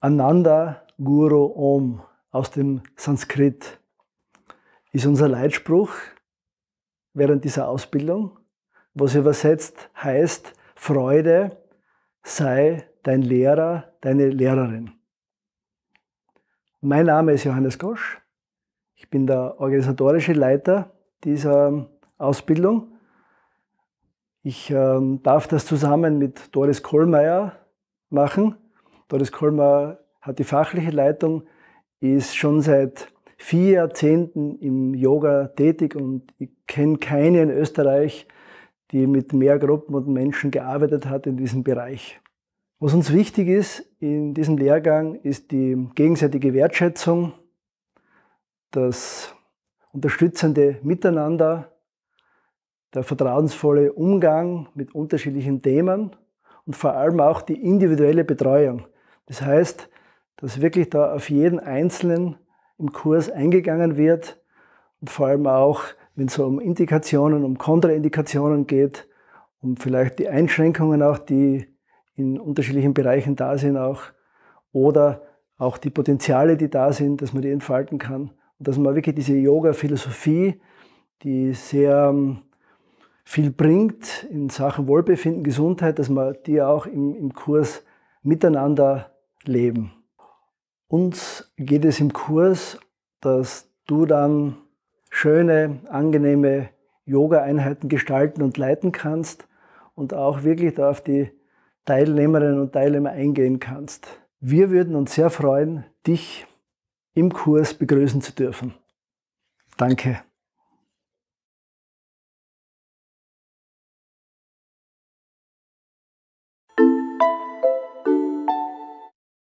Ananda Guru Om aus dem Sanskrit ist unser Leitspruch während dieser Ausbildung, was übersetzt heißt, Freude sei dein Lehrer, deine Lehrerin. Mein Name ist Johannes Gosch. Ich bin der organisatorische Leiter dieser Ausbildung. Ich ähm, darf das zusammen mit Doris Kohlmeier machen Doris Kolmer hat die fachliche Leitung, ist schon seit vier Jahrzehnten im Yoga tätig und ich kenne keine in Österreich, die mit mehr Gruppen und Menschen gearbeitet hat in diesem Bereich. Was uns wichtig ist in diesem Lehrgang, ist die gegenseitige Wertschätzung, das unterstützende Miteinander, der vertrauensvolle Umgang mit unterschiedlichen Themen und vor allem auch die individuelle Betreuung. Das heißt, dass wirklich da auf jeden Einzelnen im Kurs eingegangen wird und vor allem auch, wenn es um Indikationen, um Kontraindikationen geht, um vielleicht die Einschränkungen auch, die in unterschiedlichen Bereichen da sind auch oder auch die Potenziale, die da sind, dass man die entfalten kann und dass man wirklich diese Yoga-Philosophie, die sehr ähm, viel bringt in Sachen Wohlbefinden, Gesundheit, dass man die auch im, im Kurs miteinander leben. Uns geht es im Kurs, dass du dann schöne, angenehme Yoga-Einheiten gestalten und leiten kannst und auch wirklich auf die Teilnehmerinnen und Teilnehmer eingehen kannst. Wir würden uns sehr freuen, dich im Kurs begrüßen zu dürfen. Danke.